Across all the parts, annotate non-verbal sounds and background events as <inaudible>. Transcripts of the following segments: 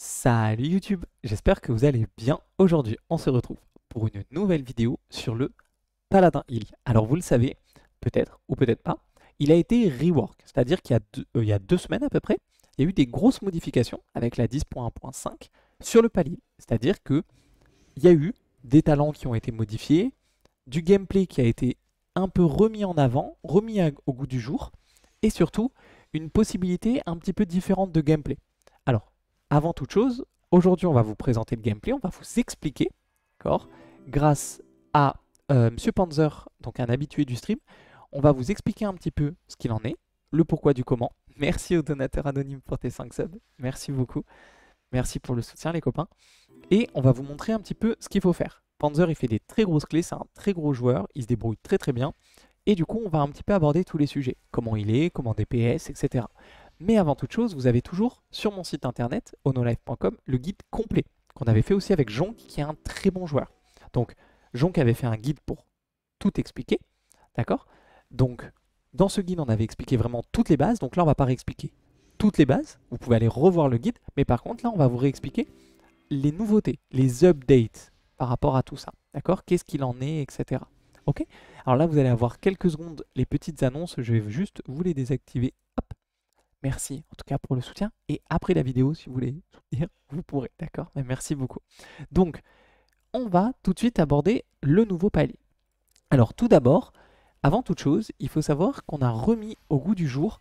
Salut YouTube, j'espère que vous allez bien. Aujourd'hui, on se retrouve pour une nouvelle vidéo sur le Paladin Hill. Alors vous le savez, peut-être ou peut-être pas, il a été rework, c'est-à-dire qu'il y, a deux euh, semaines à peu près, il y a eu des grosses modifications avec la 10.1.5 sur le palier. C'est-à-dire que il y a eu des talents qui ont été modifiés, du gameplay qui a été un peu remis en avant, remis au goût du jour, et surtout une possibilité un petit peu différente de gameplay. Alors, avant toute chose, aujourd'hui on va vous présenter le gameplay, on va vous expliquer, d'accord Grâce à euh, Monsieur Panzer, donc un habitué du stream, on va vous expliquer un petit peu ce qu'il en est, le pourquoi du comment. Merci aux donateurs anonymes pour tes 5 subs, merci beaucoup. Merci pour le soutien les copains. Et on va vous montrer un petit peu ce qu'il faut faire. Panzer, il fait des très grosses clés, c'est un très gros joueur, il se débrouille très très bien. Et du coup, on va un petit peu aborder tous les sujets. Comment il est, comment DPS, etc. Mais avant toute chose, vous avez toujours sur mon site internet, onolife.com, le guide complet qu'on avait fait aussi avec Jonk, qui est un très bon joueur. Donc, Jonk avait fait un guide pour tout expliquer, d'accord Donc, dans ce guide, on avait expliqué vraiment toutes les bases, donc là, on ne va pas réexpliquer toutes les bases, vous pouvez aller revoir le guide, mais par contre, là, on va vous réexpliquer les nouveautés, les updates par rapport à tout ça, d'accord Qu'est-ce qu'il en est, etc. Ok Alors là, vous allez avoir quelques secondes les petites annonces, je vais juste vous les désactiver, Hop. Merci en tout cas pour le soutien. Et après la vidéo, si vous voulez soutenir, vous pourrez, d'accord Merci beaucoup. Donc, on va tout de suite aborder le nouveau palier. Alors tout d'abord, avant toute chose, il faut savoir qu'on a remis au goût du jour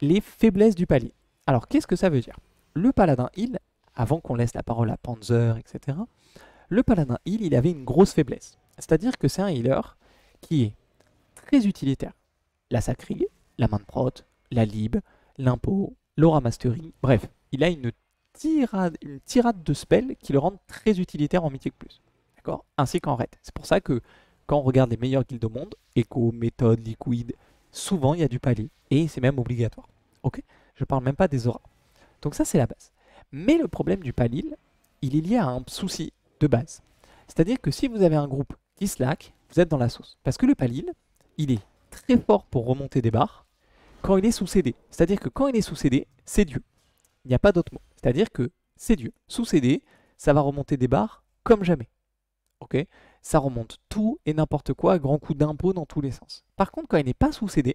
les faiblesses du palier. Alors qu'est-ce que ça veut dire Le paladin il avant qu'on laisse la parole à Panzer, etc., le paladin heal, il avait une grosse faiblesse. C'est-à-dire que c'est un healer qui est très utilitaire. La sacrée, la main de prot, la lib, l'impôt, l'aura mastering, Bref, il a une tirade, tirade de spells qui le rendent très utilitaire en plus, D'accord Ainsi qu'en raid. C'est pour ça que quand on regarde les meilleures guildes au monde, Echo, Méthode, Liquid, souvent il y a du palil Et c'est même obligatoire. Ok Je parle même pas des auras. Donc ça, c'est la base. Mais le problème du palil, il est lié à un souci de base. C'est-à-dire que si vous avez un groupe qui slack, vous êtes dans la sauce. Parce que le palil, il est très fort pour remonter des barres, quand il est sous CD. C'est-à-dire que quand il est sous CD, c'est Dieu. Il n'y a pas d'autre mot. C'est-à-dire que c'est Dieu. Sous CD, ça va remonter des barres comme jamais. Ok Ça remonte tout et n'importe quoi, à grands coups d'impôt dans tous les sens. Par contre, quand il n'est pas sous CD,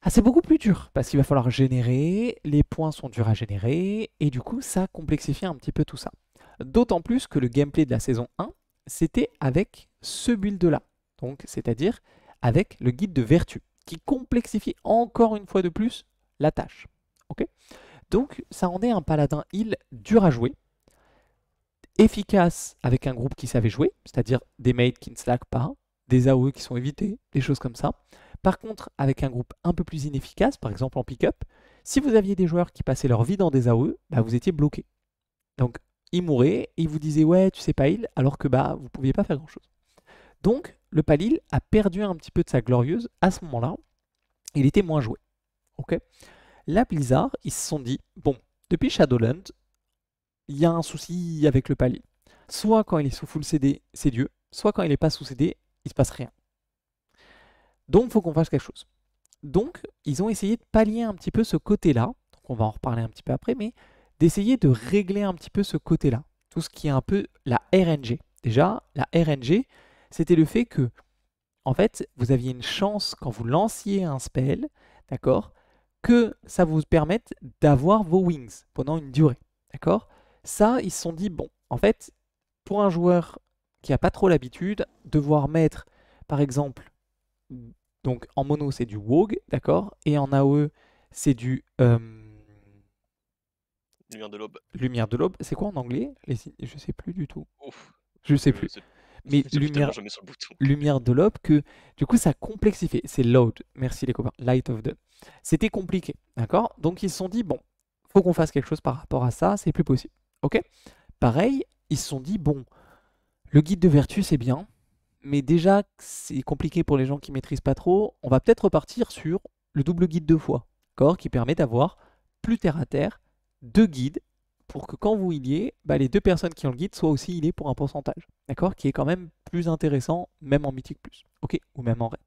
ah, c'est beaucoup plus dur parce qu'il va falloir générer, les points sont durs à générer, et du coup, ça complexifie un petit peu tout ça. D'autant plus que le gameplay de la saison 1, c'était avec ce build-là, donc c'est-à-dire avec le guide de vertu qui complexifie encore une fois de plus la tâche. ok Donc ça en est un paladin heal dur à jouer, efficace avec un groupe qui savait jouer, c'est-à-dire des mates qui ne slack pas, des AOE qui sont évités, des choses comme ça. Par contre, avec un groupe un peu plus inefficace, par exemple en pick-up, si vous aviez des joueurs qui passaient leur vie dans des AOE, bah, vous étiez bloqué. Donc ils mouraient ils vous disaient ouais tu sais pas heal alors que bah vous pouviez pas faire grand chose. Donc, le Palil a perdu un petit peu de sa glorieuse à ce moment-là. Il était moins joué. Ok Là, Blizzard, ils se sont dit, bon, depuis Shadowland, il y a un souci avec le Palil. Soit quand il est sous full CD, c'est Dieu, soit quand il n'est pas sous CD, il se passe rien. Donc, il faut qu'on fasse quelque chose. Donc, ils ont essayé de pallier un petit peu ce côté-là, donc on va en reparler un petit peu après, mais d'essayer de régler un petit peu ce côté-là, tout ce qui est un peu la RNG. Déjà, la RNG, c'était le fait que, en fait, vous aviez une chance quand vous lanciez un spell, d'accord, que ça vous permette d'avoir vos wings pendant une durée, d'accord Ça, ils se sont dit, bon, en fait, pour un joueur qui n'a pas trop l'habitude, devoir mettre, par exemple, donc en mono c'est du Wog, d'accord Et en AOE c'est du... Lumière de l'aube. Lumière de l'aube, c'est quoi en anglais Je Je sais plus du tout. Je sais plus mais lumière, de l'aube que du coup ça complexifie. C'est load, merci les copains, light of the C'était compliqué, d'accord Donc ils se sont dit, bon, faut qu'on fasse quelque chose par rapport à ça, c'est plus possible, ok Pareil, ils se sont dit, bon, le guide de vertu c'est bien, mais déjà c'est compliqué pour les gens qui maîtrisent pas trop, on va peut-être repartir sur le double guide de foi, d'accord Qui permet d'avoir plus terre à terre deux guides pour que quand vous y bah, les deux personnes qui ont le guide soient aussi liées pour un pourcentage. D'accord Qui est quand même plus intéressant, même en Mythique Plus. Ok Ou même en Raid.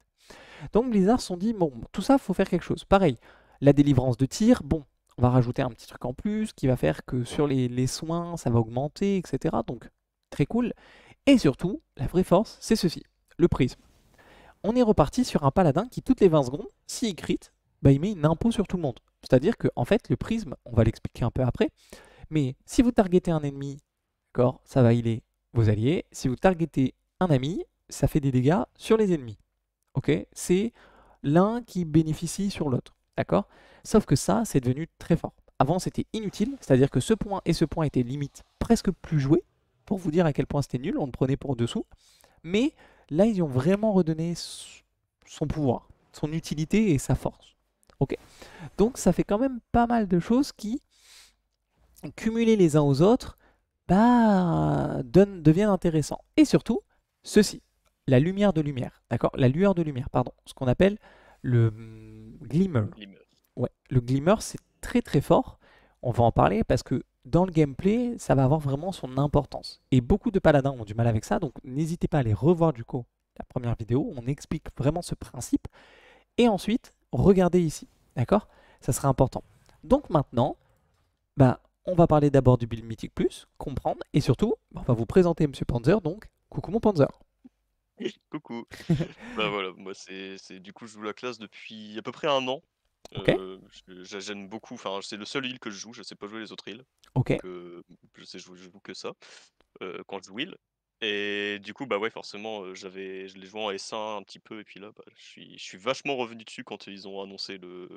Donc Blizzard se sont dit, bon, tout ça, faut faire quelque chose. Pareil, la délivrance de tir, bon, on va rajouter un petit truc en plus qui va faire que sur les, soins, ça va augmenter, etc. Donc, très cool. Et surtout, la vraie force, c'est ceci, le prisme. On est reparti sur un paladin qui, toutes les 20 secondes, s'il crite, bah, il met une impôt sur tout le monde. C'est-à-dire que, en fait, le prisme, on va l'expliquer un peu après, mais si vous targetez un ennemi, d'accord, ça va healer vos alliés. Si vous targetez un ami, ça fait des dégâts sur les ennemis. Ok C'est l'un qui bénéficie sur l'autre. D'accord Sauf que ça, c'est devenu très fort. Avant, c'était inutile, c'est-à-dire que ce point et ce point étaient limite presque plus joués, pour vous dire à quel point c'était nul, on le prenait pour dessous. Mais là, ils ont vraiment redonné son pouvoir, son utilité et sa force. Ok Donc ça fait quand même pas mal de choses qui cumuler les uns aux autres, bah, donne, devient intéressant. Et surtout, ceci, la lumière de lumière, d'accord La lueur de lumière, pardon, ce qu'on appelle le mm, glimmer. Ouais, le glimmer, c'est très très fort. On va en parler parce que dans le gameplay, ça va avoir vraiment son importance. Et beaucoup de paladins ont du mal avec ça, donc n'hésitez pas à aller revoir du coup la première vidéo, on explique vraiment ce principe. Et ensuite, regardez ici, d'accord Ça sera important. Donc maintenant, bah, on va parler d'abord du build Mythic Plus, comprendre, et surtout, on va vous présenter Monsieur Panzer, donc coucou mon Panzer. <laughs> coucou. Bah voilà, moi c'est du coup je joue la classe depuis à peu près un an. Euh, je J'aime beaucoup, enfin c'est le seul île que je joue, je sais pas jouer les autres îles. Ok. Euh, je sais je joue que ça euh, quand je joue île. Et du coup, bah ouais, forcément, j'avais, je les joué en S1 un petit peu, et puis là, bah, je suis vachement revenu dessus quand ils ont annoncé le,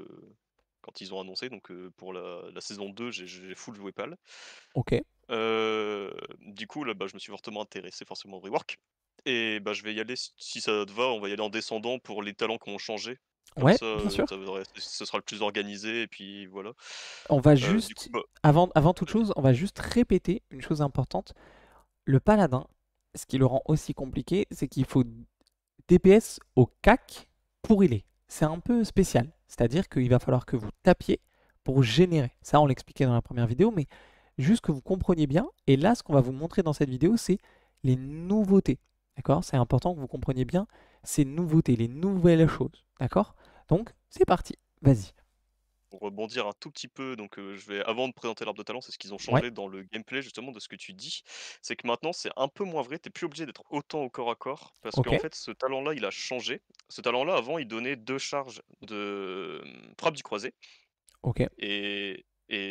quand ils ont annoncé. Donc pour la, saison 2, j'ai full joué PAL. Ok. du coup, là, bah, je me suis fortement intéressé forcément au rework. Et bah, je vais y aller, si ça te va, on va y aller en descendant pour les talents qui ont changé. ouais, euh, ce sera le plus organisé et puis voilà. On va juste, bah avant, avant toute chose, on va juste répéter une chose importante. Le paladin, ce qui le rend aussi compliqué, c'est qu'il faut DPS au CAC pour il est. C'est un peu spécial. C'est-à-dire qu'il va falloir que vous tapiez pour générer. Ça, on l'expliquait dans la première vidéo, mais juste que vous compreniez bien. Et là, ce qu'on va vous montrer dans cette vidéo, c'est les nouveautés. D'accord C'est important que vous compreniez bien ces nouveautés, les nouvelles choses. D'accord Donc, c'est parti. Vas-y. Pour rebondir un tout petit peu, donc je vais avant de présenter l'arbre de talent, c'est ce qu'ils ont changé dans le gameplay justement de ce que tu dis. C'est que maintenant c'est un peu moins vrai, tu plus obligé d'être autant au corps à corps, parce qu'en fait ce talent-là il a changé. Ce talent-là avant il donnait deux charges de mmh, frappe du croisé, Ok. et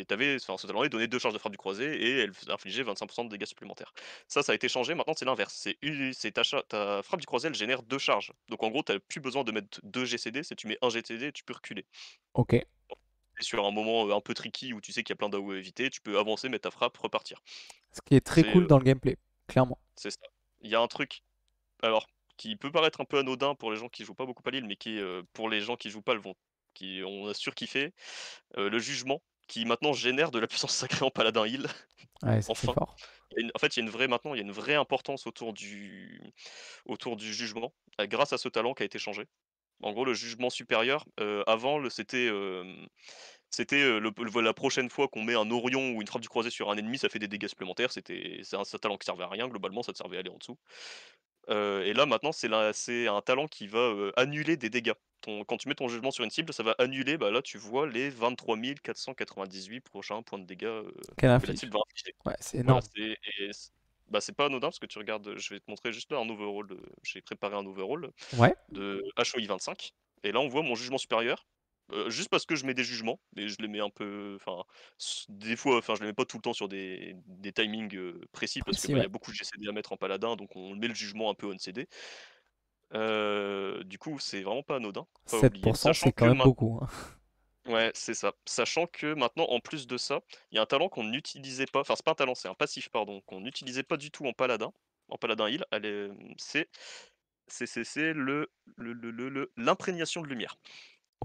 t'avais, enfin ce talent-là il donnait deux charges de frappe du croisé et elle infligeait 25% de dégâts supplémentaires. Ça, ça a été changé, maintenant c'est l'inverse. C'est ta, frappe du croisé elle génère deux charges. Donc en gros t'as plus besoin de mettre deux GCD, si tu mets un GCD tu peux reculer. Ok sur un moment un peu tricky où tu sais qu'il y a plein d'AO à éviter, tu peux avancer, mettre ta frappe, repartir. Ce qui est très cool dans le gameplay, clairement. C'est ça. Il y a un truc, alors, qui peut paraître un peu anodin pour les gens qui jouent pas beaucoup à l'île, mais qui, pour les gens qui jouent pas, le vont, qui a surkiffé, le jugement qui maintenant génère de la puissance <laughs> sacrée en paladin heal. enfin, fort. en fait, il y a une vraie maintenant, il y a une vraie importance autour du autour du jugement grâce à ce talent qui a été changé. En gros, le jugement supérieur, avant, c'était la prochaine fois qu'on met un Orion ou une frappe du croisé sur un ennemi, ça fait des dégâts supplémentaires. C'était un, talent qui servait à rien, globalement, ça te servait à aller en dessous. et là, maintenant, c'est un talent qui va annuler des dégâts. quand tu mets ton jugement sur une cible, ça va annuler, bah, là, tu vois, les 23 498 prochains points de dégâts que va afficher. Ouais, c'est énorme bah, c'est pas anodin parce que tu regardes, euh, je vais te montrer juste là un overall. J'ai préparé un overall ouais. de HOI 25. Et là, on voit mon jugement supérieur. Euh, juste parce que je mets des jugements, et je les mets un peu. Enfin, des fois, enfin, je les mets pas tout le temps sur des, des timings euh, précis parce qu'il bah, y a beaucoup de GCD à mettre en paladin, donc on met le jugement un peu on CD. du coup, c'est vraiment pas anodin. Pas 7%, c'est quand même beaucoup. Hein. Ouais, c'est ça. Sachant que maintenant, en plus de ça, il y a un talent qu'on n'utilisait pas, enfin c'est pas un talent, c'est un passif, pardon, qu'on n'utilisait pas du tout en paladin, en paladin heal, mmh, c'est c'est le l'imprégnation de lumière.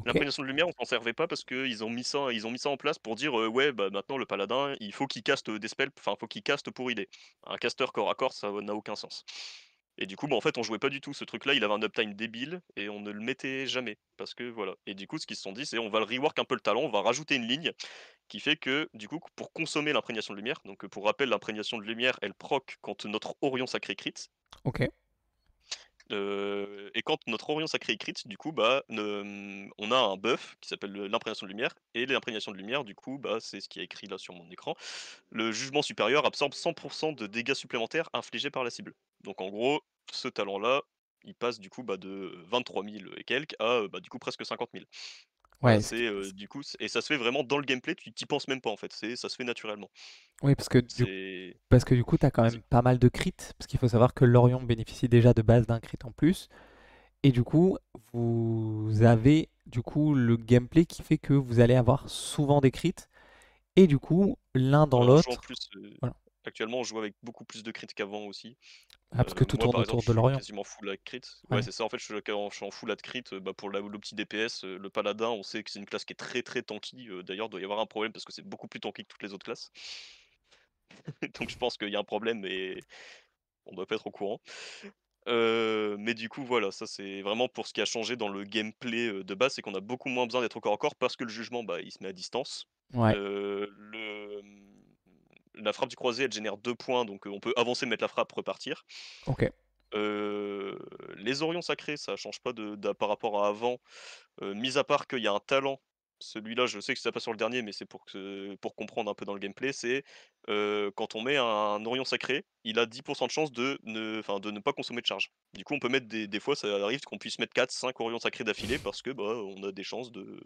L'imprégnation de lumière, on s'en servait pas parce qu'ils ont mis ça, ils ont mis ça en place pour dire euh, ouais bah maintenant le paladin, il faut qu'il caste euh, des spells, enfin faut qu'il caste pour idée. Un caster corps à corps, ça n'a aucun sens. Et du coup, bah, en fait, on jouait pas du tout. Ce truc-là, il avait un uptime débile et on ne le mettait jamais. Parce que voilà. Et du coup, ce qu'ils se sont dit, c'est on va le rework un peu le talent, on va rajouter une ligne qui fait que, du coup, pour consommer l'imprégnation de lumière, donc pour rappel, l'imprégnation de lumière, elle proc quand notre Orion sacré crit. Ok. Euh, et quand notre Orion sacré crit, du coup, bah, on a un buff qui s'appelle l'imprégnation de lumière. Et l'imprégnation de lumière, du coup, bah, c'est ce qui est écrit là sur mon écran. Le jugement supérieur absorbe 100% de dégâts supplémentaires infligés par la cible. Donc en gros, ce talent-là, il passe du coup bah, de 23 000 et quelques à euh, bah, du coup presque 50 000. Euh, ouais, c'est euh, du coup et ça se fait vraiment dans le gameplay, tu t'y penses même pas en fait, c'est ça se fait naturellement. Oui, parce que du, parce que du coup, tu as quand même pas mal de crits parce qu'il faut savoir que l'Orion bénéficie déjà de base d'un crit en plus et du coup, vous avez du coup le gameplay qui fait que vous allez avoir souvent des crits et du coup, l'un dans l'autre actuellement, on joue avec beaucoup plus de crit qu'avant aussi. Ah, parce que euh, tout tourne autour de l'Orient. Je suis quasiment full à crit. Ouais, c'est ça. En fait, je, suis en full la crit, euh, bah, pour le petit DPS, euh, le paladin, on sait que c'est une classe qui est très très tanky. D'ailleurs, doit y avoir un problème parce que c'est beaucoup plus tanky que toutes les autres classes. <laughs> Donc, je pense qu'il y a un problème et on doit pas être au courant. mais du coup, voilà, ça c'est vraiment pour ce qui a changé dans le gameplay de base, c'est qu'on a beaucoup moins besoin d'être au corps à corps parce que le jugement, bah, il se met à distance. Ouais. le hum, la frappe du croisé, elle génère 2 points, donc euh, on peut avancer, mettre la frappe, repartir. Ok. Euh, les Orions sacrés, ça change pas de, par rapport à avant. Euh, mis à part qu'il y a un talent, celui-là, je sais que c'est pas sur le dernier, mais c'est pour, pour comprendre un peu dans le gameplay, c'est quand on met un, Orion sacré, il a 10% de chance de ne, de ne pas consommer de charge. Du coup, on peut mettre des, fois, ça arrive qu'on puisse mettre 4, 5 Orions sacrés d'affilée parce que bah, on a des chances de,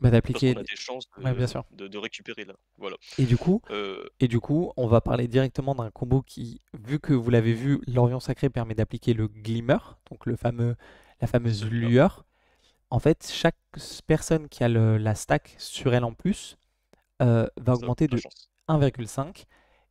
bah, d'appliquer. des chances de, récupérer là. Voilà. Et du coup, euh. et du coup, on va parler directement d'un combo qui, vu que vous l'avez vu, l'Orient sacré permet d'appliquer le glimmer, donc le fameux, la fameuse lueur. En fait, chaque personne qui a la stack sur elle en plus euh, va augmenter de 1,5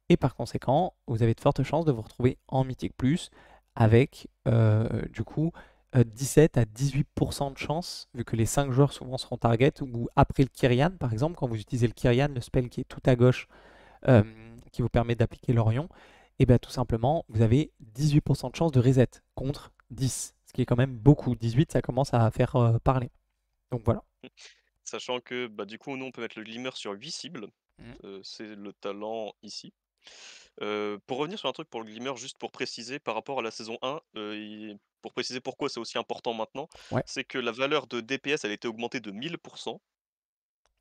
et par conséquent, vous avez de fortes chances de vous retrouver en mythique plus avec euh, du coup 17 euh, à 18% de chance, vu que les 5 joueurs souvent seront target, ou après le Kyrian, par exemple, quand vous utilisez le Kyrian, le spell qui est tout à gauche, euh, qui vous permet d'appliquer l'Orion, et eh bien tout simplement, vous avez 18% de chance de reset contre 10, ce qui est quand même beaucoup. 18, ça commence à faire euh, parler. Donc voilà. Sachant que bah, du coup, nous, on peut mettre le Glimmer sur 8 cibles. Mmh. C'est le talent ici pour revenir sur un truc pour le Glimmer, juste pour préciser par rapport à la saison 1, pour préciser pourquoi c'est aussi important maintenant, c'est que la valeur de DPS elle a été augmentée de 1000%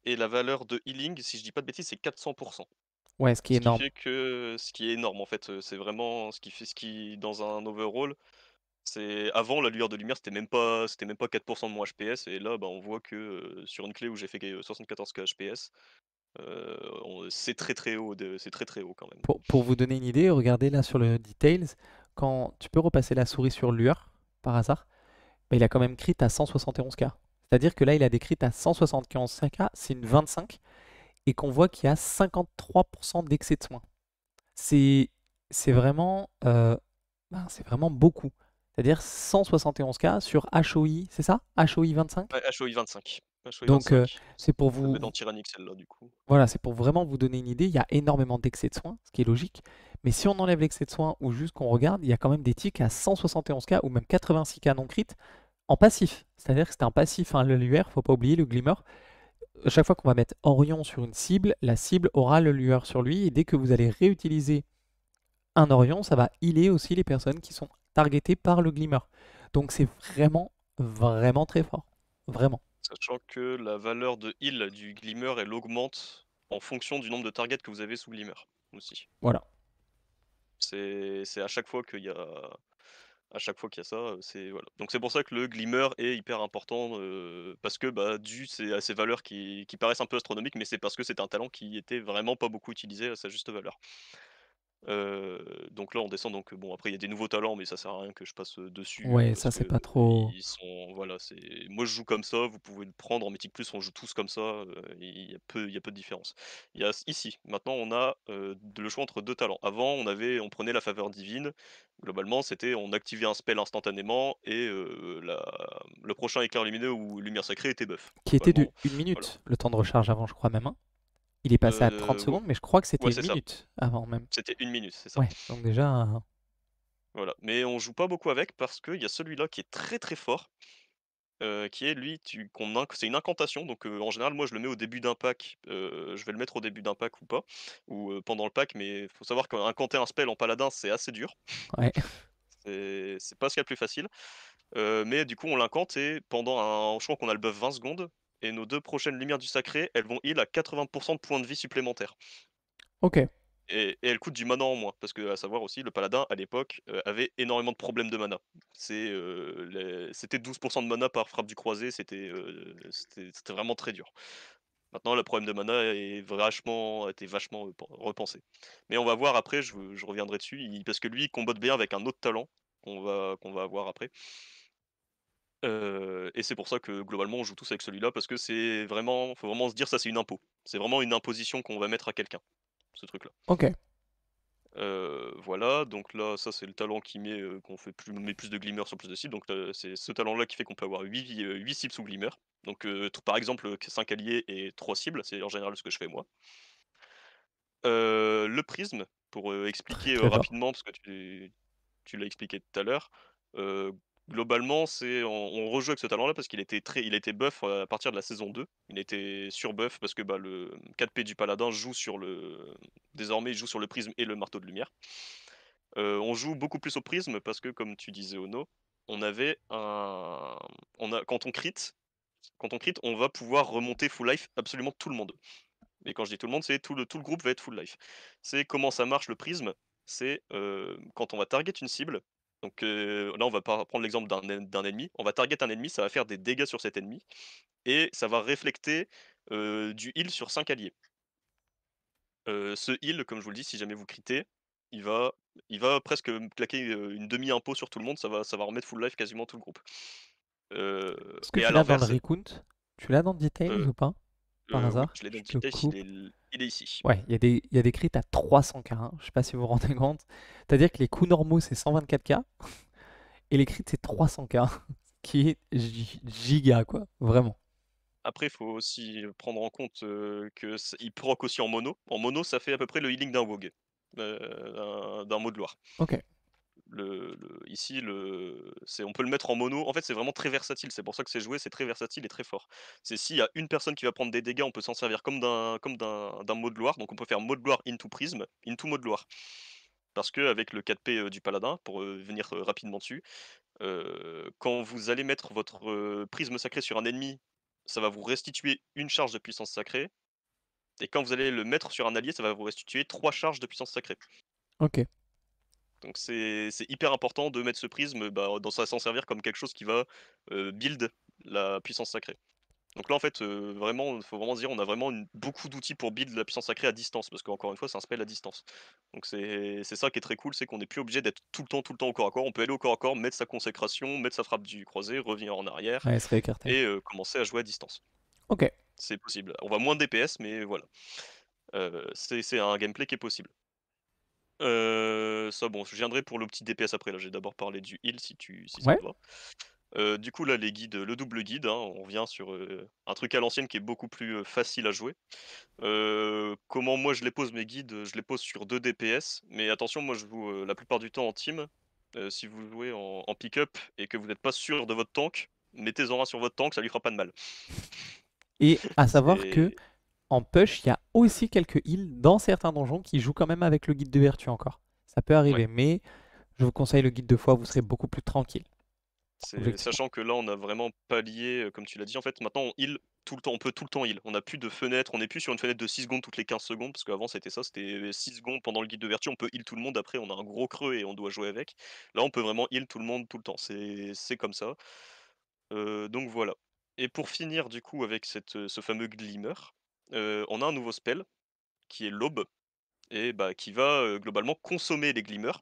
et la valeur de healing, si je dis pas de bêtises, c'est 400%. Ouais, ce qui est énorme. que, ce qui est énorme en fait, c'est vraiment ce qui fait ce qui dans un overall. C'est avant la lueur de lumière, c'était même pas c'était même pas 4% de mon HPS et là bah, on voit que sur une clé où j'ai fait 74k HPS, euh, c'est très très haut, c'est très très haut quand même. Pour, pour, vous donner une idée, regardez là sur le details, quand tu peux repasser la souris sur Lueur par hasard, bah, il a quand même crit à 171k. C'est-à-dire que là, il a des crits à 175k, c'est une 25, et qu'on voit qu'il y a 53% d'excès de soins. C'est vraiment, euh, ben, vraiment beaucoup. C'est-à-dire 171K sur HOI, c'est ça HOI 25 HOI 25. Donc euh, c'est pour vous. du coup. Voilà, c'est pour vraiment vous donner une idée. Il y a énormément d'excès de soins, ce qui est logique. Mais si on enlève l'excès de soins ou juste qu'on regarde, il y a quand même des tics à 171K ou même 86K non crit en passif. C'est-à-dire que c'est un passif, le lueur, faut pas oublier le glimmer. chaque fois qu'on va mettre Orion sur une cible, la cible aura le lueur sur lui. Et dès que vous allez réutiliser un Orion, ça va healer aussi les personnes qui sont targetées par le glimmer. Donc c'est vraiment, vraiment très fort. Vraiment. Sachant que la valeur de heal du Glimmer, elle augmente en fonction du nombre de targets que vous avez sous Glimmer aussi. Voilà. C'est à chaque fois qu'il y a à chaque fois qu'il y a ça, euh, c'est voilà. Donc c'est pour ça que le glimmer est hyper important euh, parce que bah dû à ces valeurs qui, paraissent un peu astronomiques, mais c'est parce que c'est un talent qui était vraiment pas beaucoup utilisé à sa juste valeur. Euh, donc là on descend donc bon après il y a des nouveaux talents mais ça sert à rien que je passe dessus. Ouais ça c'est pas trop. Ils sont voilà, c'est moi je joue comme ça, vous pouvez le prendre en Mythic Plus, on joue tous comme ça, euh, il y, a peu, il y a peu de différence. Il y a ici, maintenant on a euh, le choix entre deux talents. Avant, on avait, on prenait la faveur divine, globalement c'était on activait un spell instantanément et euh, le prochain éclair lumineux ou lumière sacrée était buff. Qui était de 1 minute, le temps de recharge avant je crois même. Hein. Il est passé à 30 secondes, mais je crois que c'était une minute avant même. C'était une minute, c'est ça. Ouais, donc déjà... Voilà. Mais on joue pas beaucoup avec parce qu'il y a celui-là qui est très très fort, euh, qui est lui, tu, c'est une incantation. Donc en général, moi je le mets au début d'un pack. Euh, je vais le mettre au début d'un pack ou pas, ou pendant le pack. Mais il faut savoir qu'incanter un spell en paladin, c'est assez dur. Ouais. C'est pas ce qu'il y a de plus facile. Euh, mais du coup, on l'incante et pendant un. Je qu'on a le buff 20 secondes. Et nos deux prochaines lumières du sacré, elles vont heal à 80% de points de vie supplémentaires. Ok et, elle coûte du mana en moins. Parce que, à savoir aussi, le paladin à l'époque euh, avait énormément de problèmes de mana. Euh, c'était 12% de mana par frappe du croisé, euh, c'était vraiment très dur. Maintenant, le problème de mana est vachement, a été vachement repensé. Mais on va voir après, je, reviendrai dessus, parce que lui, il combatte bien avec un autre talent qu'on va, qu'on va avoir après. et c'est pour ça que globalement on joue tous avec celui-là parce que c'est vraiment, faut vraiment se dire ça c'est une impôt. C'est vraiment une imposition qu'on va mettre à quelqu'un truc-là. Ok. Euh, voilà, donc là, ça c'est le talent qui met euh, qu'on fait plus, met plus de glimmer sur plus de cibles. Donc euh, c'est ce talent-là qui fait qu'on peut avoir 8, cibles sous glimmer. Donc par exemple 5 alliés et 3 cibles, c'est en général ce que je fais moi. le prisme, pour expliquer rapidement, parce que tu, tu l'as expliqué tout à l'heure, globalement, c'est on, rejoue avec ce talent-là parce qu'il était très, il était buff euh, à partir de la saison 2. Il était sur buff parce que bah, le 4P du paladin joue sur le, désormais il joue sur le prisme et le marteau de lumière. Euh, on joue beaucoup plus au prisme parce que, comme tu disais Ono, on avait un, on a quand on crit, quand on on va pouvoir remonter full life absolument tout le monde. Et quand je dis tout le monde, c'est tout le, tout le groupe va être full life. C'est comment ça marche le prisme. C'est euh, quand on va target une cible, donc là, on va prendre l'exemple d'un ennemi. On va target un ennemi, ça va faire des dégâts sur cet ennemi. Et ça va réflecter du heal sur 5 alliés. ce heal, comme je vous le dis, si jamais vous critez, il va, il va presque claquer une demi-impôt sur tout le monde. Ça va, ça remettre full life quasiment tout le groupe. Est-ce que tu l'as dans le recount Tu l'as dans detail ou pas par euh, hasard. il, est, ici. Ouais, il y, a des, il des crits à 300k, je sais pas si vous vous rendez compte. C'est-à-dire que les coups normaux, c'est 124k, et les crits, c'est 300k, <laughs> qui est giga, quoi, vraiment. Après, il faut aussi prendre en compte euh, que qu'il proc aussi en mono. En mono, ça fait à peu près le healing d'un Vogue, euh, d'un mot de Loire. Ok ici, on peut le mettre en mono. En fait, c'est vraiment très versatile. C'est pour ça que c'est joué, c'est très versatile et très fort. C'est s'il y a une personne qui va prendre des dégâts, on peut s'en servir comme d'un mot de gloire. Donc on peut faire mot de gloire into prisme, into mot de gloire. Parce qu'avec le 4P euh, du paladin, pour euh, venir euh, rapidement dessus, quand vous allez mettre votre prisme sacré sur un ennemi, ça va vous restituer une charge de puissance sacrée. Et quand vous allez le mettre sur un allié, ça va vous restituer trois charges de puissance sacrée. Ok. Donc c'est hyper important de mettre ce prisme, bah, dans ça s'en servir comme quelque chose qui va build la puissance sacrée. Donc là en fait vraiment, il faut vraiment dire, on a vraiment beaucoup d'outils pour build la puissance sacrée à distance, parce qu'encore une fois c'est un spell à distance. Donc c'est ça qui est très cool, c'est qu'on n'est plus obligé d'être tout le temps, tout le temps au corps à corps. On peut aller au corps à corps, mettre sa consécration, mettre sa frappe du croisé, revenir en arrière et commencer à jouer à distance. Ok. C'est possible. On va moins de DPS, mais voilà. c'est un gameplay qui est possible. Euh, ça, bon, je viendrai pour le petit DPS après. Là, j'ai d'abord parlé du heal si tu si euh, du coup, là, les guides, le double guide, hein, on revient sur euh, un truc à l'ancienne qui est beaucoup plus facile à jouer. comment moi je les pose mes guides Je les pose sur deux DPS, mais attention, moi je joue la plupart du temps en team. si vous jouez en, pick-up et que vous n'êtes pas sûr de votre tank, mettez en un sur votre tank, ça lui fera pas de mal. Et à savoir que en push, il y a aussi quelques heals dans certains donjons qui jouent quand même avec le guide de vertu encore. Ça peut arriver, mais je vous conseille le guide de foi, vous serez beaucoup plus tranquille. Sachant que là, on a vraiment lié, euh, comme tu l'as dit, en fait, maintenant on tout le temps, on peut tout le temps heal. On n'a plus de fenêtre, on n'est plus sur une fenêtre de 6 secondes toutes les 15 secondes, parce qu'avant c'était ça, c'était 6 secondes pendant le guide de vertu, on peut heal tout le monde, après on a un gros creux et on doit jouer avec. Là, on peut vraiment heal tout le monde tout le temps, c'est comme ça. Euh, donc voilà. Et pour finir, du coup, avec euh, ce fameux glimmer, on a un nouveau spell qui est l'aube et bah, qui va globalement consommer les glimmers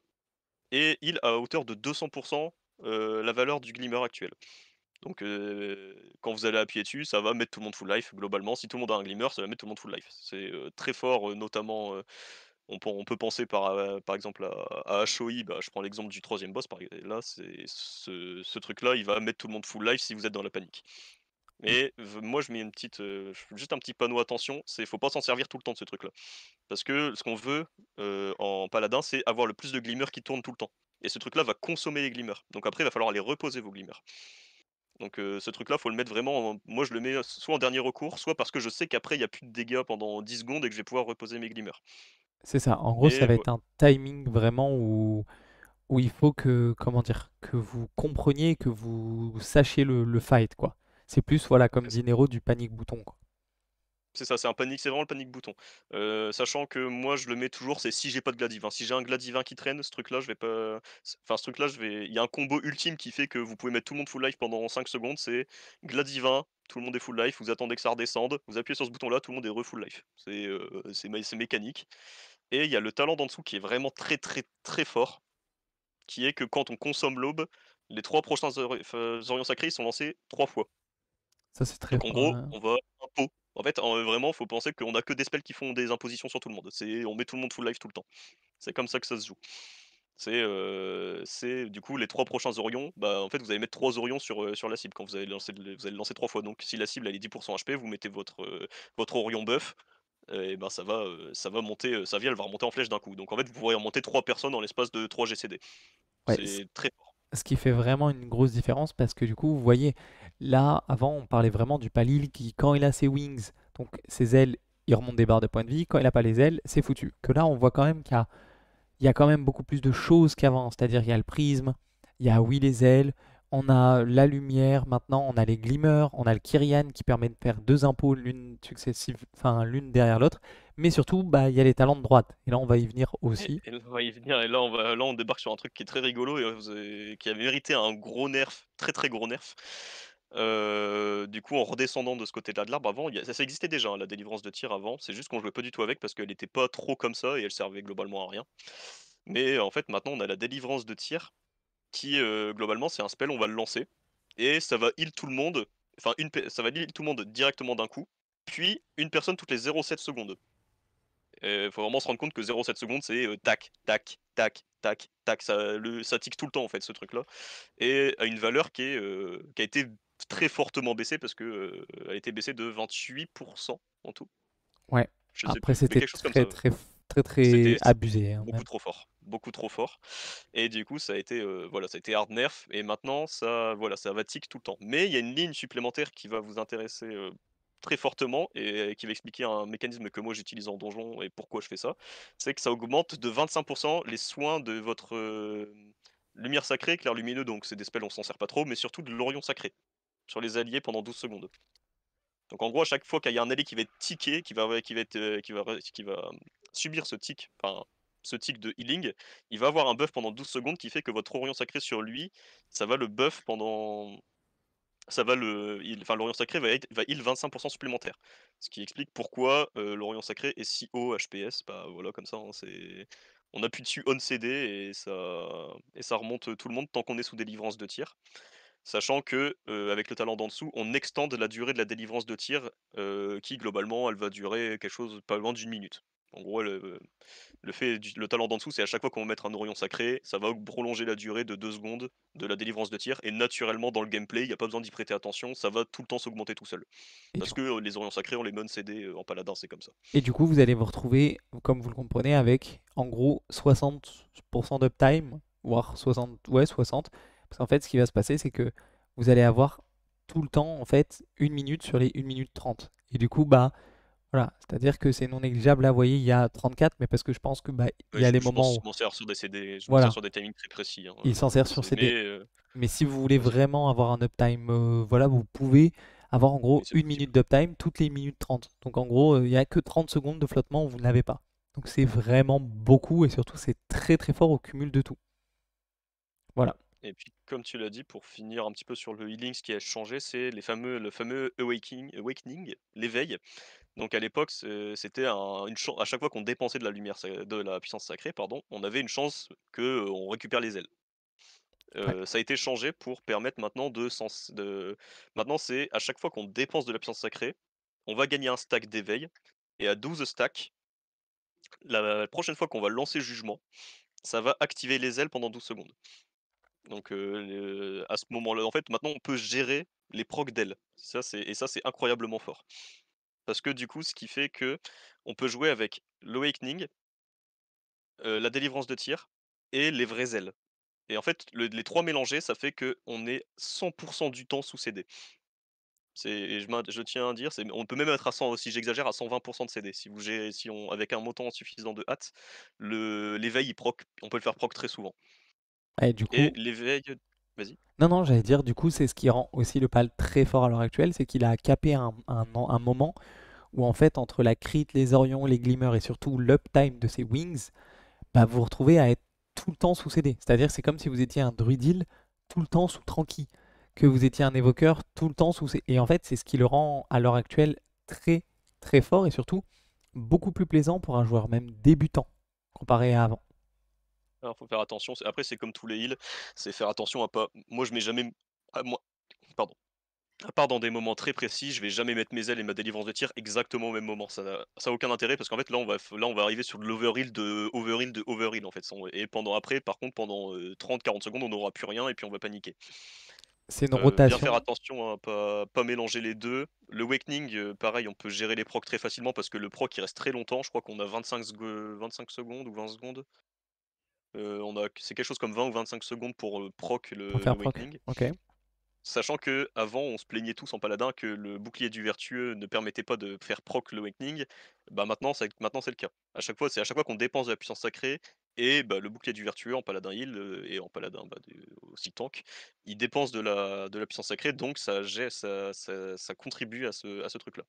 et il à hauteur de 200% la valeur du glimmer actuel. Donc quand vous allez appuyer dessus, ça va mettre tout le monde full life globalement. Si tout le monde a un glimmer, ça va mettre tout le monde full life. C'est très fort, notamment on, peut penser par, exemple à, HOI, bah, je prends l'exemple du troisième boss, par, là, ce, ce truc-là, il va mettre tout le monde full life si vous êtes dans la panique. Mais mmh. moi, je mets une petite, juste un petit panneau attention, c'est faut pas s'en servir tout le temps de ce truc-là. Parce que ce qu'on veut en paladin, c'est avoir le plus de glimmers qui tournent tout le temps. Et ce truc-là va consommer les glimmers. Donc après, il va falloir aller reposer vos glimmers. Donc ce truc-là, faut le mettre vraiment. Moi, je le mets soit en dernier recours, soit parce que je sais qu'après, il n'y a plus de dégâts pendant 10 secondes et que je vais pouvoir reposer mes glimmers. C'est ça. En gros, ça va être un timing vraiment où où il faut que comment dire que vous compreniez, que vous sachiez le fight quoi. C'est plus, voilà, comme Zinero, du panique bouton. C'est ça, c'est un panique, c'est vraiment le panique bouton. Euh, sachant que moi, je le mets toujours, c'est si j'ai pas de gladivin. Hein. Si j'ai un gladivin qui traîne, ce truc-là, je vais pas. Enfin, ce truc-là, je vais. Il y a un combo ultime qui fait que vous pouvez mettre tout le monde full life pendant 5 secondes. C'est gladivin, tout le monde est full life, vous attendez que ça redescende, vous appuyez sur ce bouton-là, tout le monde est refull life. C'est euh, c'est mécanique. Et il y a le talent d'en dessous qui est vraiment très très très fort, qui est que quand on consomme l'aube, les trois prochains orions sacrés sont lancés trois fois. Ça, c'est très. Donc, en gros, on va impôt. En fait, vraiment, faut penser qu'on a que des spells qui font des impositions sur tout le monde. C'est, on met tout le monde full life tout le temps. C'est comme ça que ça se joue. C'est, euh, c'est du coup les trois prochains Orions. Bah, en fait, vous allez mettre trois Orions sur, euh, sur la cible quand vous allez lancer, vous allez lancer trois fois. Donc, si la cible elle est 10% HP, vous mettez votre euh, votre Orion buff. Et ben ça va, ça va monter, sa vie elle va remonter en flèche d'un coup. Donc en fait vous pourrez remonter trois personnes dans l'espace de 3 GCD. c'est très fort. Ce qui fait vraiment une grosse différence parce que du coup vous voyez Là, avant, on parlait vraiment du Palil qui, quand il a ses wings, donc ses ailes, il remonte des barres de points de vie. Quand il n'a pas les ailes, c'est foutu. Que là, on voit quand même qu'il y, y a, quand même beaucoup plus de choses qu'avant. C'est-à-dire, il y a le prisme, il y a, oui, les ailes, on a la lumière, maintenant, on a les glimmers, on a le Kyrian qui permet de faire deux impôts, l'une successive, enfin, l'une derrière l'autre. Mais surtout, bah, il y a les talents de droite. Et là, on va y venir aussi. Et là, on va y venir. débarque sur un truc qui est très rigolo et qui a mérité un gros nerf, très très gros nerf du coup, en redescendant de ce côté-là de l'arbre, avant, ça, existait déjà, hein, la délivrance de tir avant. C'est juste qu'on jouait pas du tout avec parce qu'elle était pas trop comme ça et elle servait globalement à rien. Mais en fait, maintenant, on a la délivrance de tir qui, globalement, c'est un spell, on va le lancer et ça va heal tout le monde. Enfin, une ça va heal tout le monde directement d'un coup, puis une personne toutes les 0,7 secondes. Il faut vraiment se rendre compte que 0,7 secondes, c'est tac, tac, tac, tac, tac. Ça, le, tique tout le temps, en fait, ce truc-là. Et à une valeur qui, est, qui a été très fortement baissé parce qu'elle a été baissée de 28% en tout. Ouais. Je Après, c'était très, très, très, très, abusé. Hein, beaucoup trop fort, beaucoup trop fort. Et du coup, ça a été, voilà, ça a été hard nerf. Et maintenant, ça, voilà, ça va tic tout le temps. Mais il y a une ligne supplémentaire qui va vous intéresser très fortement et qui va expliquer un mécanisme que moi j'utilise en donjon et pourquoi je fais ça, c'est que ça augmente de 25% les soins de votre lumière sacrée, clair lumineux, donc c'est des spells on s'en sert pas trop, mais surtout de l'orion sacré sur les alliés pendant 12 secondes. Donc en gros, à chaque fois qu'il y a un allié qui va être tické, qui va, qui va, être, euh, qui va, euh, subir ce tick, ce tick de healing, il va avoir un buff pendant 12 secondes qui fait que votre Orion Sacré sur lui, ça va le buff pendant... Ça va le... Il... Enfin, l'Orient Sacré va, être... va heal 25% supplémentaire. Ce qui explique pourquoi euh, l'orion l'Orient Sacré est si haut HPS. Bah voilà, comme ça, hein, c'est... On appuie dessus on CD et ça, et ça remonte tout le monde tant qu'on est sous délivrance de tir sachant que avec le talent d'en dessous, on extende la durée de la délivrance de tir, qui globalement, elle va durer quelque chose pas loin d'une minute. En gros, le, fait talent d'en dessous, c'est à chaque fois qu'on va mettre un Orion sacré, ça va prolonger la durée de deux secondes de la délivrance de tir, et naturellement dans le gameplay, il n'y a pas besoin d'y prêter attention, ça va tout le temps s'augmenter tout seul. Parce que les Orions sacrés, on les mène CD en paladin, c'est comme ça. Et du coup, vous allez vous retrouver, comme vous le comprenez, avec en gros 60% d'uptime, voire 60, ouais, 60 parce qu'en fait, ce qui va se passer, c'est que vous allez avoir tout le temps, en fait, une minute sur les 1 minute 30. Et du coup, bah, voilà, c'est-à-dire que c'est non négligeable. Là, vous voyez, il y a 34, mais parce que je pense que bah, il y a des moments où. Je sur des CD, je sur des timings très précis. Hein, il s'en sert sur CD. Euh, mais, si vous voulez vraiment avoir un uptime, euh, voilà, vous pouvez avoir en gros une minute d'uptime toutes les minutes 30. Donc en gros, euh, il n'y a que 30 secondes de flottement où vous ne l'avez pas. Donc c'est vraiment beaucoup et surtout c'est très très fort au cumul de tout. Voilà. Et puis, comme tu l'as dit, pour finir un petit peu sur le healing, ce qui a changé, c'est les fameux, le fameux awakening, l'éveil. Donc à l'époque, c'était à chaque fois qu'on dépensait de la lumière, de la puissance sacrée, pardon, on avait une chance que euh, récupère les ailes. Euh, ça a été changé pour permettre maintenant de, sens, de... maintenant c'est à chaque fois qu'on dépense de la puissance sacrée, on va gagner un stack d'éveil et à 12 stacks, la prochaine fois qu'on va lancer jugement, ça va activer les ailes pendant 12 secondes. Donc à ce moment-là, en fait, maintenant on peut gérer les procs d'elle. Ça, et ça, c'est incroyablement fort. Parce que du coup, ce qui fait que on peut jouer avec l'Awakening, la délivrance de tir et les vraies ailes. Et en fait, les trois mélangés, ça fait que on est 100% du temps sous CD. et je, tiens à dire, on peut même être à 100, si j'exagère, à 120% de CD. Si vous, si on, avec un montant suffisant de hâte, l'éveil, proc, on peut le faire proc très souvent. Et, du l'éveil. Vas-y. Non, non, j'allais dire, du coup, c'est ce qui rend aussi le PAL très fort à l'heure actuelle, c'est qu'il a capé un, un, un, moment où, en fait, entre la crit, les Orions, les Glimmers et surtout l'uptime de ses Wings, bah, vous vous retrouvez à être tout le temps sous CD. C'est-à-dire, c'est comme si vous étiez un druidil tout le temps sous tranquille, que vous étiez un évoqueur tout le temps sous CD. Et en fait, c'est ce qui le rend à l'heure actuelle très, très fort et surtout beaucoup plus plaisant pour un joueur même débutant comparé à avant. Il hein, faut faire attention. Après, c'est comme tous les heals, c'est faire attention à pas. Moi, je mets jamais. à moi... Pardon. À part dans des moments très précis, je vais jamais mettre mes ailes et ma délivrance de tir exactement au même moment. Ça n'a aucun intérêt parce qu'en fait là on va là on va arriver sur de l'overheal de overheal de overheal en fait. Et pendant après par contre pendant 30-40 euh, secondes on n'aura plus rien et puis on va paniquer. C'est une rotation. Euh, bien faire attention à hein, pas, mélanger les deux. Le Wakening, euh, pareil, on peut gérer les procs très facilement parce que le proc il reste très longtemps. Je crois qu'on a 25, 25 secondes ou 20 secondes on a, c'est quelque chose comme 20 ou 25 secondes pour proc le awakening. Sachant que avant on se plaignait tous en paladin que le bouclier du vertueux ne permettait pas de faire proc le Awakening, bah maintenant c'est maintenant c'est le cas. À chaque fois c'est à chaque fois qu'on dépense de la puissance sacrée et bah, le bouclier du vertueux en paladin heal et en paladin bah, aussi tank, il dépense de la de la puissance sacrée donc ça ça, ça, ça contribue à ce, à ce truc là.